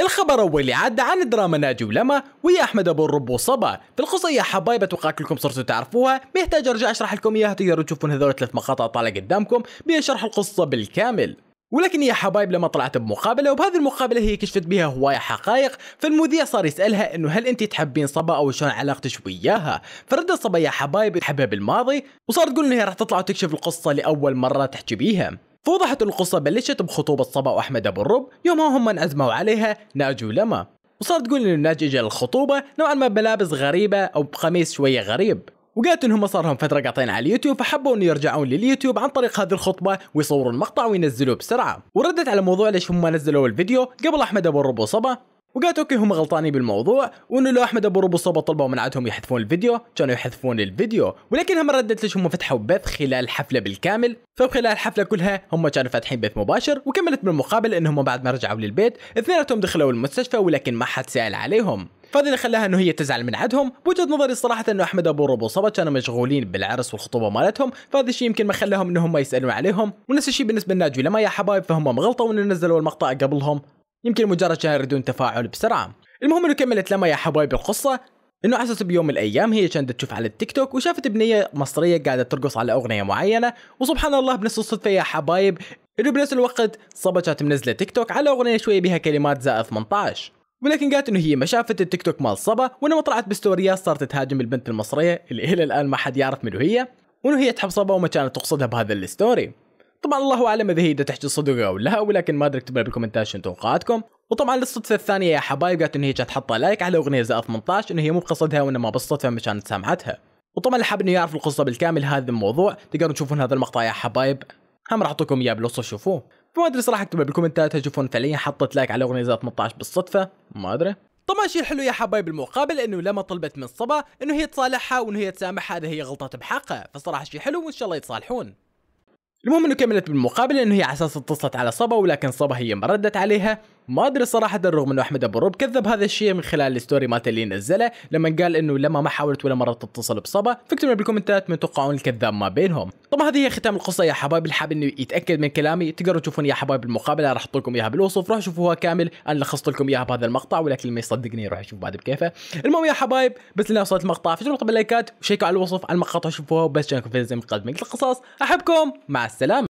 الخبر اول عاد عن دراما ناجي ولما ويا احمد ابو الرب وصبا بالخصوص يا حبايب اتوقع كلكم صرتوا تعرفوها محتاج ارجع اشرح لكم اياها تقدروا تشوفون هذول ثلاث مقاطع طالع قدامكم بشرح القصه بالكامل ولكن يا حبايب لما طلعت بمقابلة وبهذه المقابلة هي كشفت بها هواية حقائق فالمذيع صار يسألها انه هل انت تحبين صبا او شلون علاقتك وياها فردت صبا يا حبايب تحبها بالماضي وصارت تقول انها راح تطلع وتكشف القصة لأول مرة تحكي بيها فوضحت القصة بلشت بخطوبة صبا وأحمد أبو الرب يوم هم من أزموا عليها ناجي ولما وصارت تقول إن ناجي إجا للخطوبة نوعا ما بلابس غريبة أو بقميص شوية غريب وقالت انهم صار لهم فتره قاطعين على اليوتيوب فحبوا إن يرجعون لليوتيوب عن طريق هذه الخطبه ويصوروا المقطع وينزلوه بسرعه وردت على موضوع ليش هم نزلوا الفيديو قبل احمد ابو الرب وصبا وقالت اوكي هم غلطانين بالموضوع وانه لو احمد ابو ربو صبط طلبوا منعتهم يحذفون الفيديو كانوا يحذفون الفيديو ولكن هم ردت ليش هم فتحوا بث خلال الحفله بالكامل فخلال الحفله كلها هم كانوا فاتحين بث مباشر وكملت بالمقابل انهم بعد ما رجعوا للبيت اثنيناتهم دخلوا المستشفى ولكن ما حد سال عليهم فهذا اللي خلاها انه هي تزعل من عدهم بوجهه نظري صراحه انه احمد ابو ربو صبت كانوا مشغولين بالعرس والخطوبه مالتهم فهذا الشيء يمكن ما خلاهم انهم ما يسالون عليهم ونفس الشيء بالنسبه لناجي لما يا حبايب فهم مغلطه وانه نزلوا المقطع قبلهم يمكن مجرد شهر دون تفاعل بسرعة المهم انه كملت لما يا حبايبي القصة انه عسس بيوم من الايام هي كانت تشوف على التيك توك وشافت بنيه مصريه قاعده ترقص على اغنيه معينه وسبحان الله بنفس الصدفه يا حبايب انه بنفس الوقت صبا كانت منزله تيك توك على اغنيه شويه بها كلمات زائد 18 ولكن قالت انه هي ما شافت التيك توك مال صبا وانما طلعت بستوريات صارت تهاجم البنت المصريه اللي الى الان ما حد يعرف منو هي وانه هي تحب صبا وما كانت تقصدها بهذا الستوري طبعا الله اعلم اذا هي تحكي صدق او لا ولكن ما ادري اكتبها بالكومنتات شنو توقعاتكم وطبعا للصدفه الثانيه يا حبايب قالت ان هي كانت حاطه لايك على اغنيه زائد 18 انه هي مو بقصدها وانما بالصدفه مشان تسامحتها وطبعا اللي حاب انه يعرف القصه بالكامل هذا الموضوع تقدرون تشوفون هذا المقطع يا حبايب هم راح اعطيكم اياه بالوصف شوفوه فما ادري صراحه اكتبها بالكومنتات تشوفون فعليا حطت لايك على اغنيه زائد 18 بالصدفه ما ادري طبعا الشيء الحلو يا حبايب المقابل انه لما طلبت من صبا انه هي تصالحها وانه هي تسامحها اذا هي غلطت بحقها فصراحه شيء حلو وان شاء الله يتصالحون المهم انه كملت بالمقابله انه هي على اساس اتصلت على صبا ولكن صبا هي ما ردت عليها ما ادري صراحه رغم انه احمد ابو الرب كذب هذا الشيء من خلال الستوري مالته اللي نزله لما قال انه لما ما حاولت ولا مره تتصل بصبا فاكتبوا بالكومنتات من توقعون الكذاب ما بينهم طبعا هذه هي ختام القصه يا حبايب اللي حاب انه يتاكد من كلامي تقدروا تشوفون يا حبايب المقابله راح احط لكم اياها بالوصف روحوا شوفوها كامل انا لخصت لكم اياها بهذا المقطع ولكن اللي ما يصدقني يروح يشوف بعد بكيفه المهم يا حبايب بس لنا وصلت المقطع فشكرا باللايكات وشيكوا على الوصف على المقاطع شوفوها وبس جانكم في مقدمه القصص احبكم مع السلامة